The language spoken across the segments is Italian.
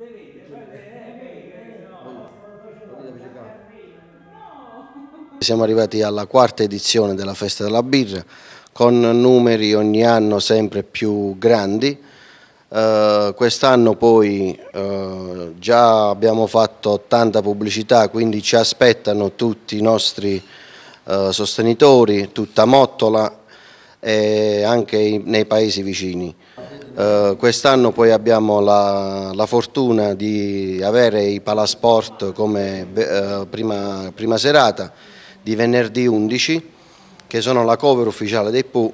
Eh, Siamo arrivati alla quarta edizione della Festa della Birra con numeri ogni anno sempre più grandi. Uh, Quest'anno poi uh, già abbiamo fatto tanta pubblicità, quindi ci aspettano tutti i nostri uh, sostenitori, tutta Mottola e anche nei paesi vicini. Eh, quest'anno poi abbiamo la, la, fortuna di avere i palasport come eh, prima, prima, serata di venerdì 11 che sono la cover ufficiale dei PU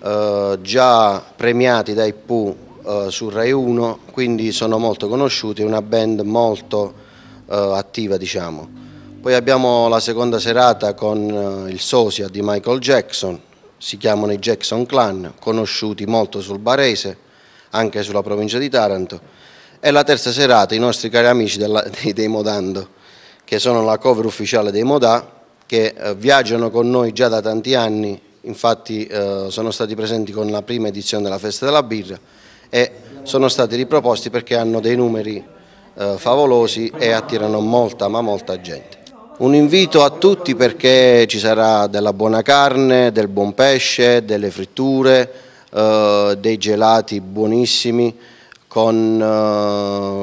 eh, già premiati dai PU eh, su Rai 1 quindi sono molto conosciuti, è una band molto eh, attiva diciamo. Poi abbiamo la seconda serata con il sosia di Michael Jackson si chiamano i Jackson Clan, conosciuti molto sul Barese, anche sulla provincia di Taranto, e la terza serata i nostri cari amici della, dei, dei, Modando, che sono la cover ufficiale dei Modà, che eh, viaggiano con noi già da tanti anni, infatti eh, sono stati presenti con la prima edizione della Festa della Birra e sono stati riproposti perché hanno dei numeri eh, favolosi e attirano molta ma molta gente. Un invito a tutti perché ci sarà della buona carne, del buon pesce, delle fritture, eh, dei gelati buonissimi con,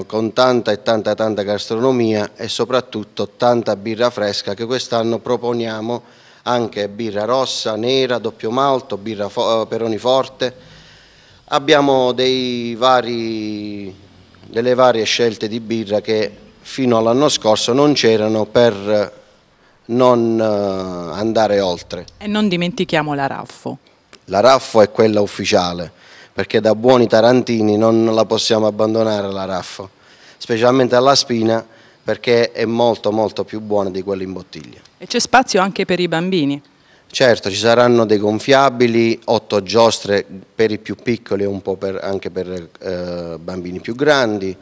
eh, con tanta e tanta tanta gastronomia e soprattutto tanta birra fresca che quest'anno proponiamo anche birra rossa, nera, doppio malto, birra fo eh, peroni forte. Abbiamo vari, delle varie scelte di birra che fino all'anno scorso non c'erano per eh, non eh, andare oltre. E non dimentichiamo la Raffo. La Raffo è quella ufficiale, perché da buoni tarantini non la possiamo abbandonare la Raffo, specialmente alla spina perché è molto molto più buona di quella in bottiglia. E c'è spazio anche per i bambini? Certo, ci saranno dei gonfiabili, otto giostre per i più piccoli e un po' per, anche per eh, bambini più grandi,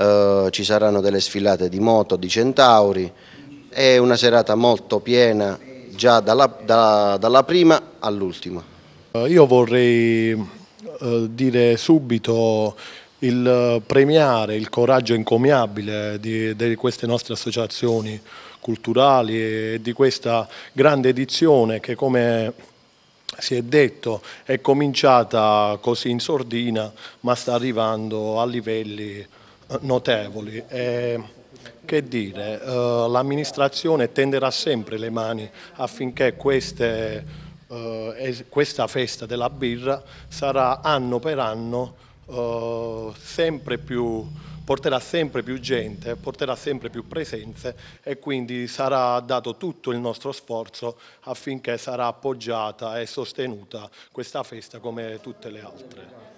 eh, ci saranno delle sfilate di moto, di centauri, è una serata molto piena già dalla, da, dalla prima all'ultima. Eh, io vorrei eh, dire subito il eh, premiare il coraggio encomiabile di, di, queste nostre associazioni culturali e di questa grande edizione che come si è detto è cominciata così in sordina ma sta arrivando a livelli notevoli. E, che dire, uh, l'amministrazione tenderà sempre le mani affinché queste, uh, questa festa della birra sarà anno per anno uh, sempre più porterà sempre più gente, porterà sempre più presenze e quindi sarà dato tutto il nostro sforzo affinché sarà appoggiata e sostenuta questa festa come tutte le altre.